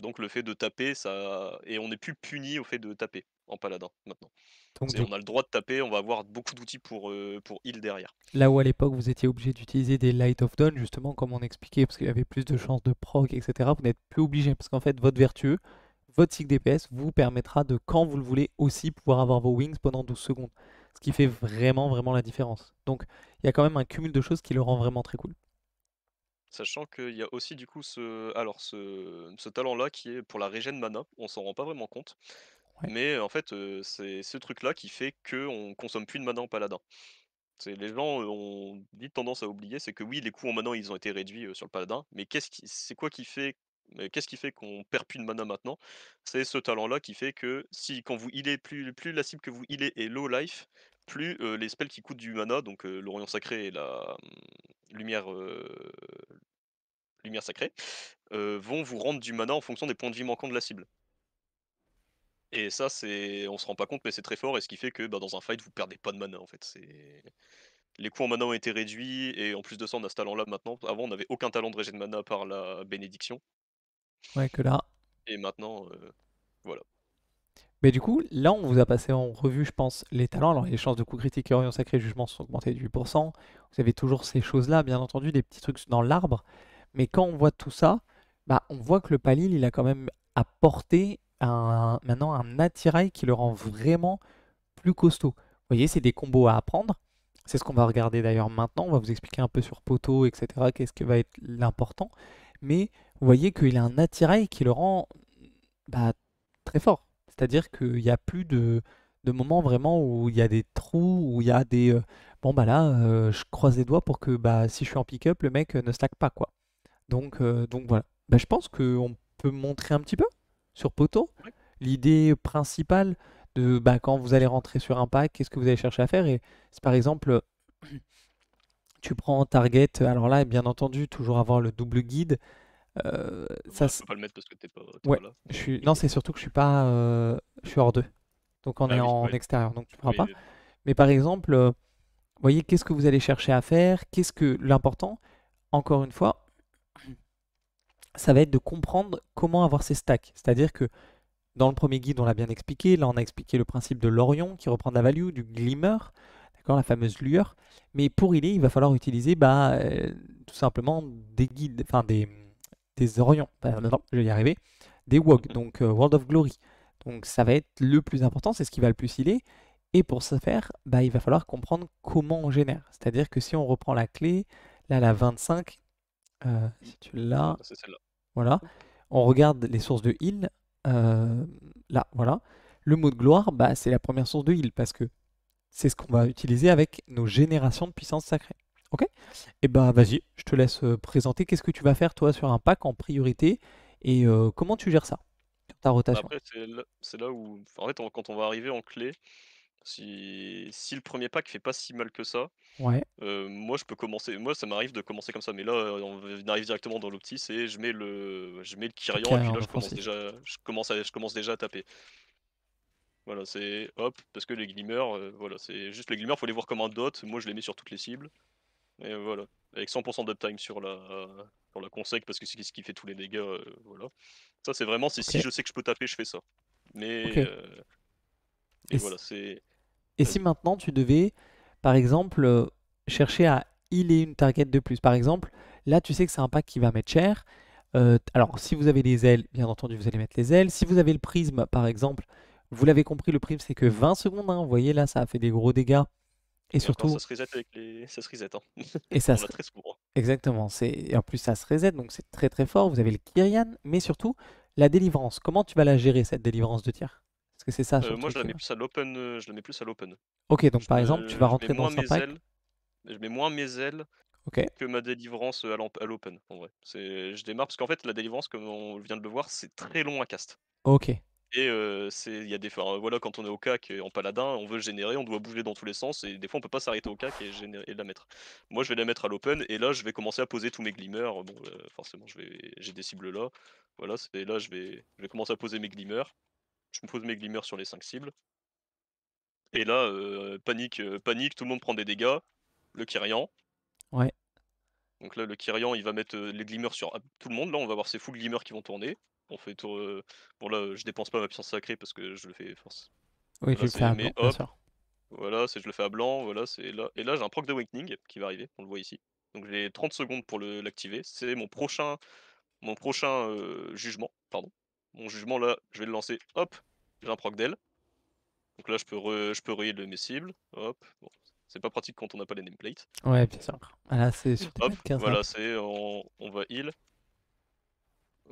Donc le fait de taper, ça et on n'est plus puni au fait de taper en paladin maintenant. Donc, on a le droit de taper, on va avoir beaucoup d'outils pour, pour heal derrière. Là où à l'époque vous étiez obligé d'utiliser des Light of Dawn, justement, comme on expliquait, parce qu'il y avait plus de chances de proc, etc., vous n'êtes plus obligé, parce qu'en fait, votre vertueux, votre cycle DPS vous permettra de, quand vous le voulez, aussi pouvoir avoir vos wings pendant 12 secondes. Ce qui fait vraiment, vraiment la différence. Donc, il y a quand même un cumul de choses qui le rend vraiment très cool. Sachant qu'il y a aussi du coup ce, alors ce, talent-là qui est pour la régène mana, on s'en rend pas vraiment compte, mais en fait c'est ce truc-là qui fait qu'on consomme plus de mana en paladin. Les gens ont une tendance à oublier, c'est que oui, les coûts en mana ils ont été réduits sur le paladin, mais qu'est-ce qui, c'est quoi qui fait, qu'on qu'est-ce qui fait qu'on perd plus de mana maintenant? C'est ce talent-là qui fait que si quand vous est plus, plus la cible que vous il est low life, plus les spells qui coûtent du mana, donc l'Orient Sacré et la, mmh, lumière, lumière sacrée, vont vous rendre du mana en fonction des points de vie manquants de la cible. Et ça, c'est, on se rend pas compte, mais c'est très fort, et ce qui fait que bah, dans un fight, vous perdez pas de mana en fait. C'est... Les coûts en mana ont été réduits, et en plus de ça, on a ce talent-là maintenant. Avant, on n'avait aucun talent de régénération de mana par la bénédiction. Ouais, que là. Et maintenant, voilà. Mais du coup, là, on vous a passé en revue, je pense, les talents. Alors, les chances de coups critiques et Orion Sacré, jugement, sont augmentées de 8%. Vous avez toujours ces choses-là, bien entendu, des petits trucs dans l'arbre. Mais quand on voit tout ça, bah, on voit que le Palil, il a quand même apporté maintenant un attirail qui le rend vraiment plus costaud. Vous voyez, c'est des combos à apprendre. C'est ce qu'on va regarder d'ailleurs maintenant. On va vous expliquer un peu sur poteau, etc. Qu'est-ce qui va être l'important. Mais vous voyez qu'il a un attirail qui le rend bah, très fort c'est-à-dire qu'il n'y a plus de, moments vraiment où il y a des trous, où il y a des... Euh, bon bah là, euh, je croise les doigts pour que bah, si je suis en pick-up, le mec euh, ne stack pas, quoi. Donc, donc voilà. Bah, je pense qu'on peut montrer un petit peu sur poteau l'idée principale de bah, quand vous allez rentrer sur un pack, qu'est-ce que vous allez chercher à faire. Et c'est par exemple, <clears throat> tu prends en target, alors là, bien entendu, toujours avoir le double guide, on euh, ne je pas le mettre parce que tu pas là. suis... Non, c'est surtout que je suis pas. Euh, je suis hors d'eux, Donc on ah est en extérieur, donc tu pourras pas. Mais par exemple, euh, voyez, qu'est-ce que vous allez chercher à faire Qu'est-ce que l'important Encore une fois, ça va être de comprendre comment avoir ces stacks. C'est-à-dire que dans le premier guide, on l'a bien expliqué. Là, on a expliqué le principe de l'Orion qui reprend de la value, du glimmer, d'accord, la fameuse lueur. Mais pour il est, il va falloir utiliser, bah, tout simplement des guides, enfin des des Orions, bah, mm. je vais y arriver, des WOG, donc euh, World of Glory. Donc ça va être le plus important, c'est ce qui va le plus est Et pour ce faire, bah, il va falloir comprendre comment on génère. C'est-à-dire que si on reprend la clé, là la 25, euh, si tu l'as, ah, voilà, on regarde les sources de heal, euh, là, voilà. Le mot de gloire, bah, c'est la première source de heal parce que c'est ce qu'on va utiliser avec nos générations de puissance sacrée. Ok Et eh bah ben, vas-y, je te laisse euh, présenter. Qu'est-ce que tu vas faire toi sur un pack en priorité et euh, comment tu gères ça Ta rotation. c'est là, où, en fait, quand on va arriver en clé, si, si le premier pack fait pas si mal que ça, euh, moi je peux commencer. Moi, ça m'arrive de commencer comme ça, mais là, on arrive directement dans l'Optis et je mets le, je mets le Kyrian et là, je commence déjà, je commence à, déjà à taper. Voilà, c'est hop, parce que les glimmers, voilà, c'est juste les glimmers, faut les voir comme un dot. Moi, je les mets sur toutes les cibles. Et voilà. Avec 100% d'uptime sur la, sur la consec, parce que c'est ce qui fait tous les dégâts. Euh, voilà. Ça, c'est vraiment, c'est si je sais que je peux taper, je fais ça. Mais. Euh, et voilà, c'est. Et si maintenant tu devais, par exemple, euh, chercher à healer une target de plus, par exemple, là tu sais que c'est un pack qui va mettre cher. alors si vous avez des ailes, bien entendu, vous allez mettre les ailes. Si vous avez le prisme, par exemple, vous l'avez compris, le prisme c'est que 20 secondes. hein. vous voyez là, ça a fait des gros dégâts. Et, surtout. ça se reset Ça se hein. Et ça <laughs> se... très Exactement. Et en plus, ça se reset, donc c'est très très fort. Vous avez le Kyrian, mais surtout, la délivrance. Comment tu vas la gérer, cette délivrance de tir Parce que c'est ça. Euh, moi, je la, mets euh? plus à l'open, euh, je la mets plus à l'open. Ok, donc par exemple, tu vas rentrer dans un ailes, Je mets moins mes ailes que ma délivrance à l'open, en vrai. Je démarre parce qu'en fait, la délivrance, comme on vient de le voir, c'est très long à cast. Ok. Et il y a des, fois voilà, quand on est au CAC et en paladin, on veut générer, on doit bouger dans tous les sens et des fois on peut pas s'arrêter au CAC et, générer, la mettre. Moi, je vais la mettre à l'open et là, je vais commencer à poser tous mes glimmers. Bon, forcément, je vais, j'ai des cibles là. Voilà, c'est là, je vais, je vais commencer à poser mes glimmers. Je me pose mes glimmers sur les 5 cibles. Et là, panique, panique, tout le monde prend des dégâts. Le Kyrian. Ouais. Donc là, le Kyrian, il va mettre les glimmers sur ah, tout le monde. Là, on va voir ces full glimmers qui vont tourner on fait tour. Euh, bon, là, je dépense pas ma puissance sacrée parce que je le fais force. Oui, le fais Voilà, c'est je le fais à blanc, voilà, c'est là. Et là, j'ai un proc de Awakening qui va arriver, on le voit ici. Donc j'ai 30 secondes pour l'activer. C'est mon prochain, mon prochain euh, jugement, pardon. Mon jugement là, je vais le lancer, hop, j'ai un proc d'elle. Donc là, je peux, re, je peux rayer mes cibles, hop. Bon, c'est pas pratique quand on n'a pas les nameplates. Ouais, bien sûr. Ah c'est sur hein. voilà, c'est on, on, va heal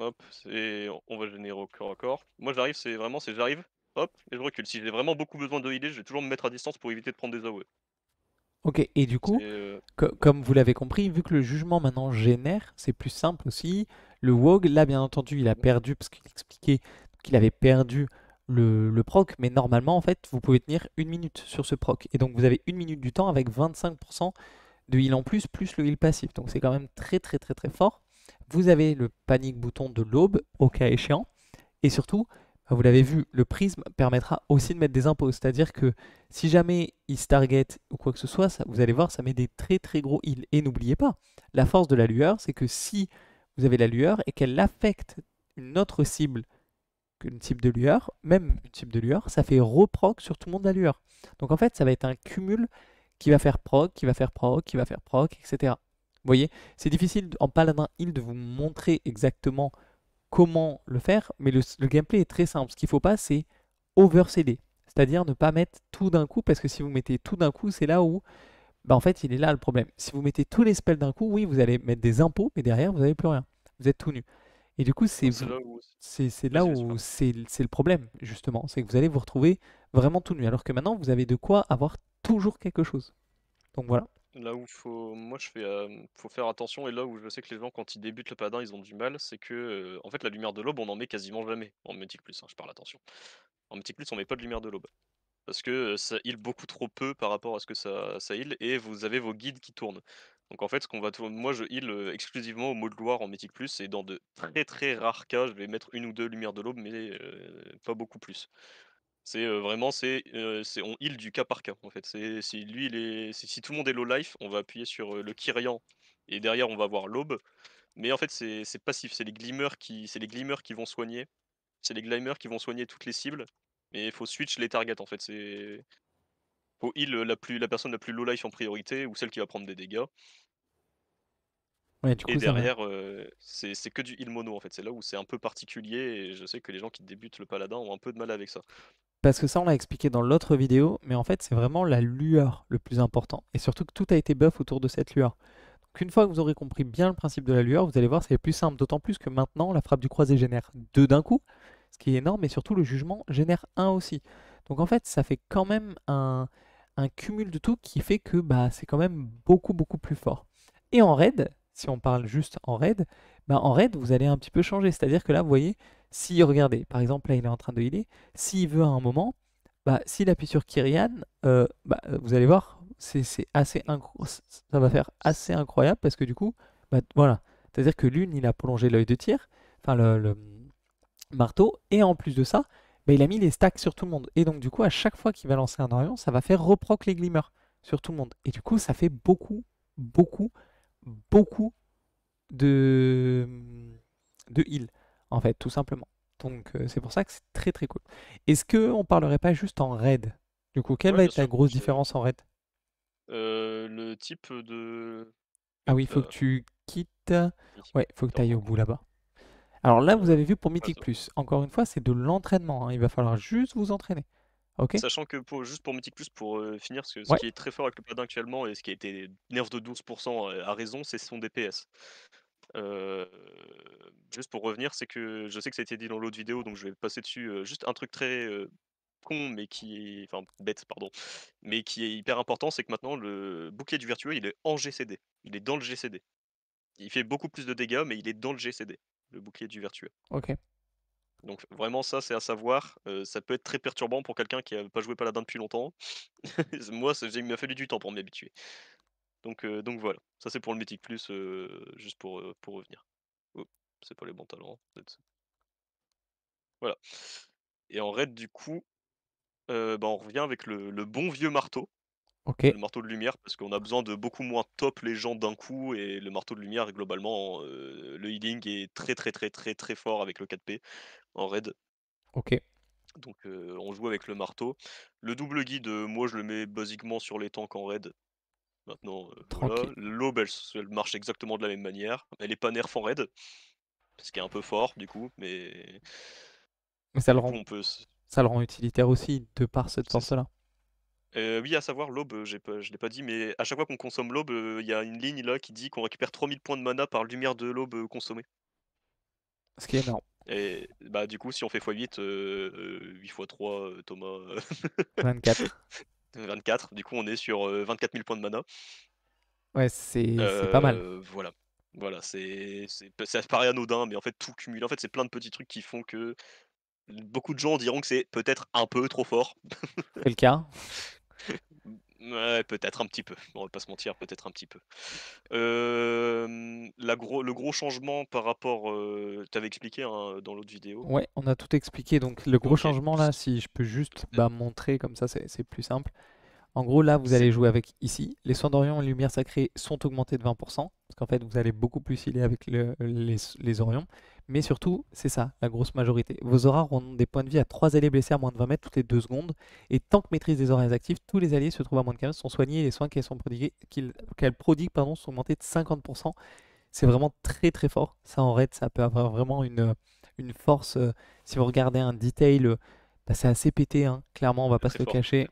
hop, c'est on va générer au corps à corps. Moi j'arrive, c'est vraiment, c'est j'arrive, hop, et je recule. Si j'ai vraiment beaucoup besoin de healer, je vais toujours me mettre à distance pour éviter de prendre des AOE. Ok, et du coup, euh, comme vous l'avez compris, vu que le jugement maintenant génère, c'est plus simple aussi. Le Wog, là bien entendu, il a perdu, parce qu'il expliquait qu'il avait perdu le, le, proc, mais normalement, en fait, vous pouvez tenir une minute sur ce proc. Et donc, vous avez une minute du temps avec 25% de heal en plus, plus le heal passif. Donc, c'est quand même très, très, très, très fort vous avez le panic bouton de l'aube au cas échéant. Et surtout, bah, vous l'avez vu, le prisme permettra aussi de mettre des impôts. C'est-à-dire que si jamais il se target ou quoi que ce soit, vous allez voir, ça met des très très gros heals. Et n'oubliez pas, la force de la lueur, c'est que si vous avez la lueur et qu'elle affecte une autre cible qu'une type de lueur, même une type de lueur, ça fait reproc sur tout le monde la lueur. Donc en fait, ça va être un cumul qui va faire proc, qui va faire proc, qui va faire proc, etc. Vous voyez, c'est difficile en paladin heal de vous montrer exactement comment le faire, mais le, gameplay est très simple. Ce qu'il ne faut pas, c'est céder c'est-à-dire ne pas mettre tout d'un coup, parce que si vous mettez tout d'un coup, c'est là où, bah, en fait, il est là le problème. Si vous mettez tous les spells d'un coup, oui, vous allez mettre des impôts, mais derrière, vous n'avez plus rien. Vous êtes tout nu. Et du coup, c'est là où c'est le problème, justement. C'est que vous allez vous retrouver vraiment tout nu, alors que maintenant, vous avez de quoi avoir toujours quelque chose. Donc voilà. Là où faut, moi je fais, faut faire attention et là où je sais que les gens quand ils débutent le paladin ils ont du mal, c'est que en fait la lumière de l'aube on en met quasiment jamais en Mythic+, plus. Hein, je parle attention. En Mythic+, plus on met pas de lumière de l'aube parce que ça heal beaucoup trop peu par rapport à ce que ça, heal et vous avez vos guides qui tournent. Donc en fait, ce qu'on va moi je heal exclusivement au mode de gloire en Mythic+, plus et dans de très très rares cas, je vais mettre une ou deux lumières de l'aube mais pas beaucoup plus. C'est vraiment, c'est, on heal du cas par cas en fait. C'est, si lui, est, tout le monde est low life, on va appuyer sur le Kyrian et derrière on va avoir l'aube. Mais en fait, c'est, passif. C'est les glimmers qui, c'est les qui vont soigner. C'est les glimmers qui vont soigner toutes les cibles. Mais il faut switch les targets en fait. C'est faut heal la plus, la personne la plus low life en priorité ou celle qui va prendre des dégâts. et derrière, c'est, c'est que du heal mono en fait. C'est là où c'est un peu particulier et je sais que les gens qui débutent le paladin ont un peu de mal avec ça. Parce que ça, on l'a expliqué dans l'autre vidéo, mais en fait, c'est vraiment la lueur le plus important. Et surtout que tout a été buff autour de cette lueur. Donc une fois que vous aurez compris bien le principe de la lueur, vous allez voir, c'est plus simple. D'autant plus que maintenant, la frappe du croisé génère 2 d'un coup, ce qui est énorme, et surtout, le jugement génère 1 aussi. Donc en fait, ça fait quand même un, cumul de tout qui fait que bah, c'est quand même beaucoup, beaucoup plus fort. Et en raid, si on parle juste en raid, bah en raid, vous allez un petit peu changer. C'est-à-dire que là, vous voyez, si, regardez, par exemple, là, il est en train de healer. S'il veut à un moment, bah, s'il appuie sur Kyrian, euh, bah, euh, vous allez voir, c'est assez ça va faire assez incroyable parce que du coup, bah, voilà. C'est-à-dire que l'une, il a prolongé l'œil de tir, enfin le, marteau, et en plus de ça, bah, il a mis les stacks sur tout le monde. Et donc, du coup, à chaque fois qu'il va lancer un Orion, ça va faire reproc les glimmers sur tout le monde. Et du coup, ça fait beaucoup, beaucoup, beaucoup de, de heal en fait, tout simplement. Donc euh, c'est pour ça que c'est très très cool. Est-ce qu'on parlerait pas juste en raid Du coup, quelle va être la grosse différence en raid euh, Le type de... Ah oui, il faut que euh, tu quittes... Ouais, il faut que tu ailles au bout là-bas. Alors là, vous avez vu pour Mythic Plus, encore une fois, c'est de l'entraînement. Hein. Il va falloir juste vous entraîner. ok Sachant que pour, juste pour Mythic Plus, pour finir, ce, qui est très fort avec le paladin actuellement et ce qui a été nerf de 12% à raison, c'est son DPS juste pour revenir, c'est que je sais que ça a été dit dans l'autre vidéo, donc je vais passer dessus, juste un truc très, con, mais qui est enfin bête, pardon, mais qui est hyper important, c'est que maintenant le bouclier du vertueux, il est en GCD. Il est dans le GCD. Il fait beaucoup plus de dégâts, mais il est dans le GCD, le bouclier du vertueux. OK. Donc vraiment ça, c'est à savoir, ça peut être très perturbant pour quelqu'un qui n'a pas joué Paladin depuis longtemps. <laughs> Moi, ça il m'a fallu du temps pour m'y habituer. Donc, voilà, ça c'est pour le Mythic Plus, juste pour, revenir. c'est pas les bons talents. Hein, voilà. Et en raid, du coup, bah, on revient avec le, bon vieux marteau. Ok. Le marteau de lumière, parce qu'on a besoin de beaucoup moins top les gens d'un coup, et le marteau de lumière, globalement, le healing est très très très très très fort avec le 4P en raid. Ok. Donc on joue avec le marteau. Le double guide, moi je le mets basiquement sur les tanks en raid, Maintenant, euh, l'aube, bah, elle, marche exactement de la même manière. Elle est pas nerf en raid, ce qui est un peu fort du coup, mais. ça le rend. Ça le rend utilitaire aussi, de par cette force-là. Euh, oui, à savoir, l'aube, euh, je ne l'ai pas dit, mais à chaque fois qu'on consomme l'aube, il y a une ligne là qui dit qu'on récupère 3000 points de mana par lumière de l'aube consommée. Ce qui est énorme. Et bah, du coup, si on fait x8, 8 x3, Thomas. 24. <laughs> <laughs> 24, du coup on est sur 24 euh, 000 points de mana. Ouais, c'est pas mal. Euh, voilà. Voilà, c'est, ça paraît anodin, mais en fait, tout cumulé. En fait, c'est plein de petits trucs qui font que beaucoup de gens diront que c'est peut-être un peu trop fort. C'est le cas. <laughs> Ouais, peut-être un petit peu. On va pas se mentir, peut-être un petit peu. le gros changement par rapport, tu avais expliqué hein, dans l'autre vidéo. Ouais, on a tout expliqué. Donc le gros changement là, si je peux juste bah, montrer comme ça, c'est plus simple. En gros, là, vous allez jouer avec ici. Les soins d'Orion et lumière sacrée sont augmentés de 20%, parce qu'en fait, vous allez beaucoup plus filer avec les, les, Orions. Mais surtout, c'est ça, la grosse majorité. Vos auras ont des points de vie à 3 alliés blessés à moins de 20 mètres toutes les 2 secondes. Et tant que maîtrise des auras actifs, tous les alliés se trouvent à moins de 15 sont soignés et les soins qu'elles sont prodiguent pardon, sont augmentés de 50%. C'est vraiment très très fort. Ça en raid, ça peut avoir vraiment une, force. Euh, si vous regardez un detail, euh, bah, c'est assez pété, hein. clairement, on va pas se le cacher.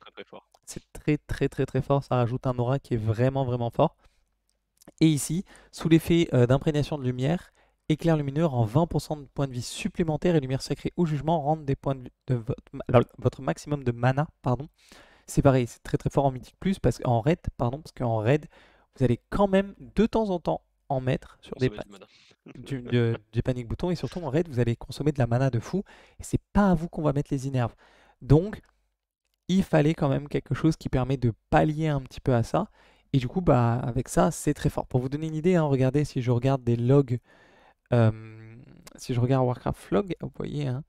C'est très très, très très fort. Ça rajoute un aura qui est vraiment vraiment fort. Et ici, sous l'effet euh, d'imprégnation de lumière, éclair lumineux en 20% de points de vie supplémentaires et lumière sacrée ou jugement rendent des points de, votre, votre, maximum de mana. pardon. C'est pareil, c'est très très fort en mythique plus parce qu'en raid, pardon, parce qu'en raid, vous allez quand même de temps en temps en mettre sur des, <laughs> du, bouton paniques boutons et surtout en raid, vous allez consommer de la mana de fou et c'est pas à vous qu'on va mettre les innerves. Donc, il fallait quand même quelque chose qui permet de pallier un petit peu à ça. Et du coup, bah, avec ça, c'est très fort. Pour vous donner une idée, hein, regardez si je regarde des logs si je regarde Warcraft Flog, vous voyez, hein,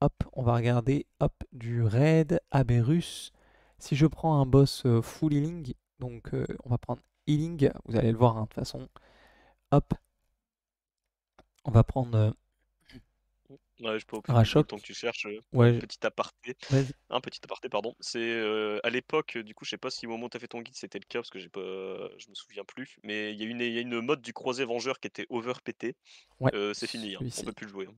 hop, on va regarder hop, du raid, Aberus. Si je prends un boss euh, full healing, donc euh, on va prendre healing, vous allez le voir hein, de toute façon. Hop, on va prendre euh, Ouais, je peux tant que tu cherches. Euh, petit aparté. Un petit aparté, pardon. C'est euh, à l'époque, du coup, je sais pas si au moment où t'as fait ton guide c'était le cas parce que j'ai pas, je me souviens plus. Mais il y a une, une mode du croisé vengeur qui était over Ouais, euh, c'est fini, hein. on peut plus le jouer. Hein.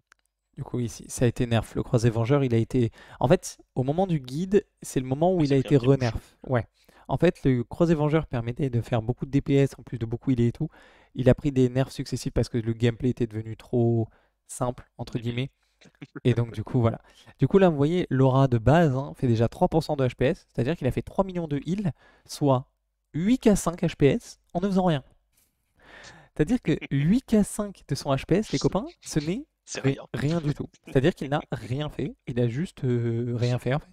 Du coup, ici, ça a été nerf. Le croisé vengeur, il a été. En fait, au moment du guide, c'est le moment où ah, Il a été Ouais. En fait, le croisé vengeur permettait de faire beaucoup de DPS en plus de beaucoup il et tout. Il a pris des nerfs successifs parce que le gameplay était devenu trop simple, entre guillemets. <laughs> Et donc, du coup, voilà. Du coup, là, vous voyez, Laura de base hein, fait déjà 3% de HPS, c'est-à-dire qu'il a fait 3 millions de heal, soit 8k5 HPS en ne faisant rien. C'est-à-dire que 8k5 de son HPS, les copains, ce n'est rien. du tout. C'est-à-dire qu'il n'a rien fait, il a juste euh, rien fait en fait.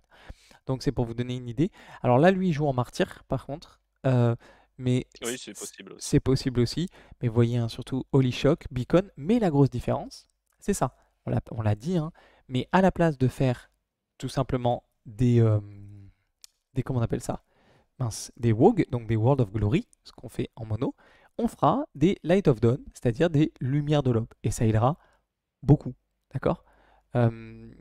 Donc c'est pour vous donner une idée. Alors là, lui, il joue en martyr, par contre. Euh, mais oui, c'est possible, aussi. possible aussi. Mais voyez, hein, surtout Holy Shock, Beacon. Mais la grosse différence, c'est ça on l'a dit, hein, mais à la place de faire tout simplement des, euh, des comment on appelle ça des WOG, donc des World of Glory, ce qu'on fait en mono, on fera des Light of Dawn, c'est-à-dire des lumières de l'aube, et ça aidera beaucoup, d'accord euh,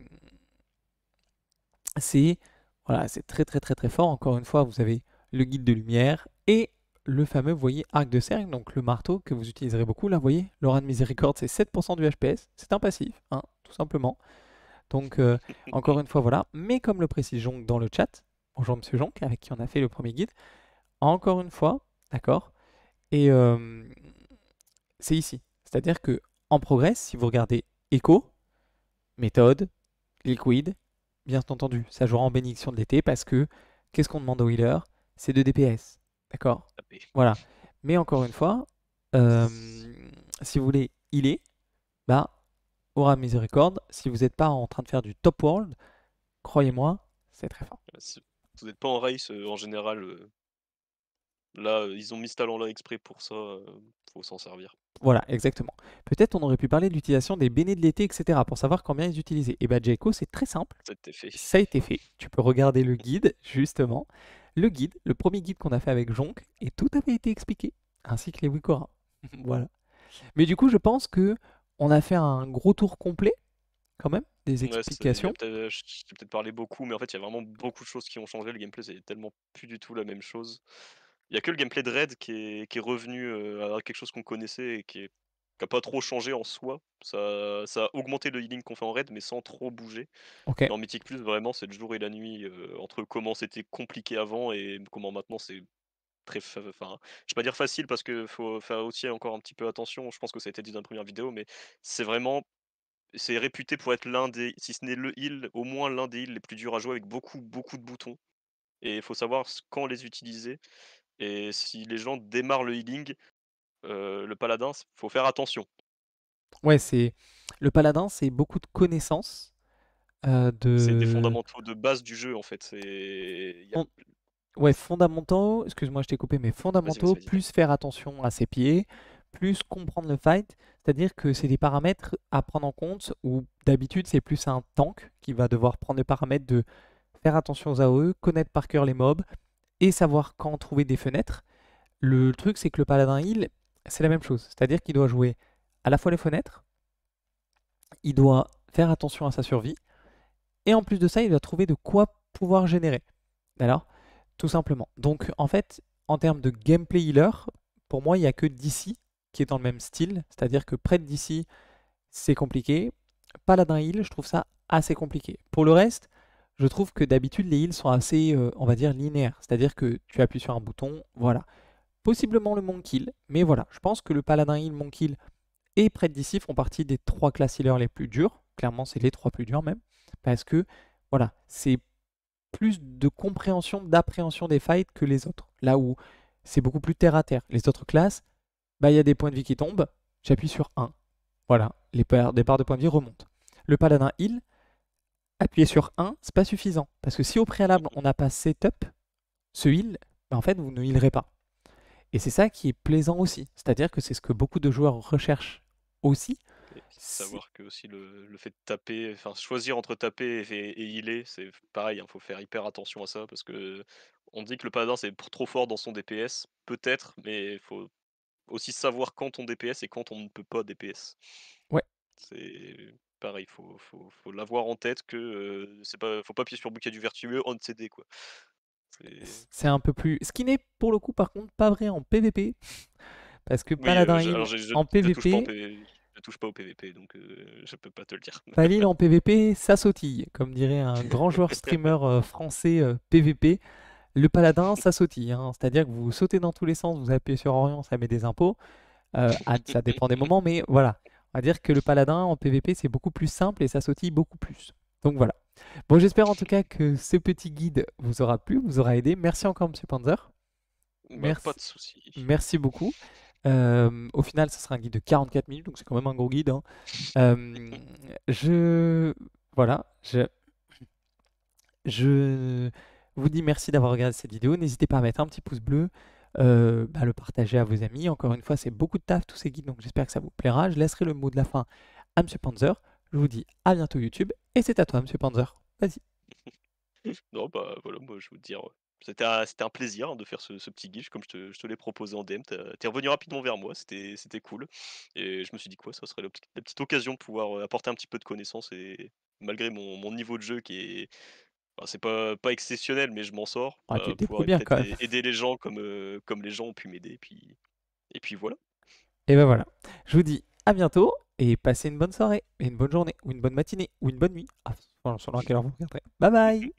C'est voilà, c'est très très très très fort. Encore une fois, vous avez le guide de lumière et le fameux, voyez, arc de cercle, donc le marteau que vous utiliserez beaucoup. Là, vous voyez, l'aura de miséricorde, c'est 7% du HPS. C'est un passif, hein, tout simplement. Donc, euh, <laughs> encore une fois, voilà. Mais comme le précise Jonk dans le chat, bonjour Monsieur Jonk, avec qui on a fait le premier guide, encore une fois, d'accord Et euh, c'est ici. C'est-à-dire que en progrès, si vous regardez Echo, méthode, Liquid, bien entendu, ça jouera en bénédiction de l'été parce que qu'est-ce qu'on demande au healer C'est de DPS. D'accord Voilà. Mais encore une fois, euh, si vous voulez il est, bah, aura miséricorde. Si vous n'êtes pas en train de faire du top world, croyez-moi, c'est très fort. vous n'êtes pas en race euh, en général, euh. là, ils ont mis ce talent-là exprès pour ça, faut s'en servir. Voilà, exactement. Peut-être on aurait pu parler d'utilisation des bénés de l'été, etc., pour savoir combien ils utilisaient. Et eh bah, Jayco, c'est très simple. Ça a été fait. Ça a été fait. Tu peux regarder le guide, justement. Le guide, le premier guide qu'on a fait avec Jonk, et tout avait été expliqué, ainsi que les Wikora. <laughs> voilà. Mais du coup, je pense que on a fait un gros tour complet, quand même, des explications. Euh, je t'ai J'ai peut-être parlé beaucoup, mais en fait, il y a vraiment beaucoup de choses qui ont changé. Le gameplay, c'est tellement plus du tout la même chose. Il n'y a que le gameplay de Red qui est, qui est revenu euh, à quelque chose qu'on connaissait et qui est qui pas trop changé en soi. Ça, ça, a augmenté le healing qu'on fait en raid, mais sans trop bouger. Okay. en Mythic Plus, vraiment, c'est le jour et la nuit euh, entre comment c'était compliqué avant et comment maintenant c'est très. Enfin, je vais pas dire facile parce qu'il faut faire aussi encore un petit peu attention. Je pense que ça a été dit dans la première vidéo, mais c'est vraiment. C'est réputé pour être l'un des, si ce n'est le heal, au moins l'un des heals les plus durs à jouer avec beaucoup, beaucoup de boutons. Et il faut savoir quand les utiliser. Et si les gens démarrent le healing, euh, le paladin, il faut faire attention. Ouais, c'est le paladin, c'est beaucoup de connaissances. de... Euh, c'est des fondamentaux de base du jeu en fait. Ouais, fondamentaux, excuse-moi, je t'ai coupé, mais fondamentaux, plus faire attention à ses pieds, plus comprendre le fight, c'est-à-dire que c'est des paramètres à prendre en compte où d'habitude c'est plus un tank qui va devoir prendre les paramètres de faire attention aux AOE, connaître par cœur les mobs et savoir quand trouver des fenêtres. Le truc, c'est que le paladin il c'est la même chose. C'est-à-dire qu'il doit jouer à la fois les fenêtres, il doit faire attention à sa survie, et en plus de ça, il doit trouver de quoi pouvoir générer. D'accord? tout simplement. Donc, en fait, en termes de gameplay healer, pour moi, il n'y a que DC qui est dans le même style, c'est-à-dire que près de DC, c'est compliqué. Paladin heal, je trouve ça assez compliqué. Pour le reste, je trouve que d'habitude, les heals sont assez, euh, on va dire, linéaires. C'est-à-dire que tu appuies sur un bouton, voilà. Possiblement le Monk Kill, mais voilà, je pense que le Paladin Heal, Monk Kill et près d'ici font partie des trois classes healers les plus durs. Clairement, c'est les trois plus durs même, parce que voilà, c'est plus de compréhension, d'appréhension des fights que les autres. Là où c'est beaucoup plus terre à terre. Les autres classes, bah il y a des points de vie qui tombent, j'appuie sur 1. Voilà, les parts, de points de vie remontent. Le paladin heal, appuyer sur 1, c'est pas suffisant. Parce que si au préalable on n'a pas setup, ce heal, bah, en fait vous ne healerez pas. Et c'est ça qui est plaisant aussi. C'est-à-dire que c'est ce que beaucoup de joueurs recherchent aussi. savoir que aussi le, fait de taper, enfin choisir entre taper et, healer, c'est pareil, il hein, faut faire hyper attention à ça parce que on dit que le paladin c'est trop fort dans son DPS, peut-être, mais il faut aussi savoir quand on DPS et quand on ne peut pas DPS. Ouais. C'est pareil, faut, faut, faut l'avoir en tête que ne euh, c'est pas, faut pas appuyer sur le bouquet du vertueux on CD quoi. C'est un peu plus. Ce qui n'est pour le coup, par contre, pas vrai en PvP. Parce que Paladin en PvP. Je touche pas au PvP, donc euh, je peux pas te le dire. paladin en PvP, <laughs> ça sautille. Comme dirait un grand joueur streamer euh, français PvP, euh, le paladin, ça sautille. Hein. C'est-à-dire que vous sautez dans tous les sens, vous appuyez sur Orient, ça met des impôts. ça dépend des moments, mais voilà. On va dire que le paladin en PvP, c'est beaucoup plus simple et ça sautille beaucoup plus. Donc voilà. Bon, j'espère en tout cas que ce petit guide vous aura plu, vous aura aidé. Merci encore, Monsieur Panzer. Bah, merci. souci. Merci beaucoup. Euh, au final, ce sera un guide de 44 minutes, donc c'est quand même un gros guide. Hein. Euh, je. Voilà. Je. Je vous dis merci d'avoir regardé cette vidéo. N'hésitez pas à mettre un petit pouce bleu, euh, bah, le partager à vos amis. Encore une fois, c'est beaucoup de taf tous ces guides, donc j'espère que ça vous plaira. Je laisserai le mot de la fin à M. Panzer. Je vous dis à bientôt YouTube et c'est à toi, Monsieur Panzer. Vas-y. <laughs> non, bah voilà, moi je vous dire. C'était un, plaisir hein, de faire ce, petit guiche, comme je te, l'ai proposé en DM. T'es revenu rapidement vers moi, c'était cool. Et je me suis dit quoi, ça serait la, petite occasion de pouvoir euh, apporter un petit peu de connaissances. Et malgré mon, niveau de jeu qui est. c'est pas, pas exceptionnel, mais je m'en sors. Ah, euh, bien, aider les gens comme, euh, comme les gens ont pu m'aider. Et puis, et puis voilà. Et ben voilà. Je vous dis à bientôt et passez une bonne soirée, une bonne journée, ou une bonne matinée, ou une bonne nuit. Ah, selon à quelle heure vous regarderez. Bye bye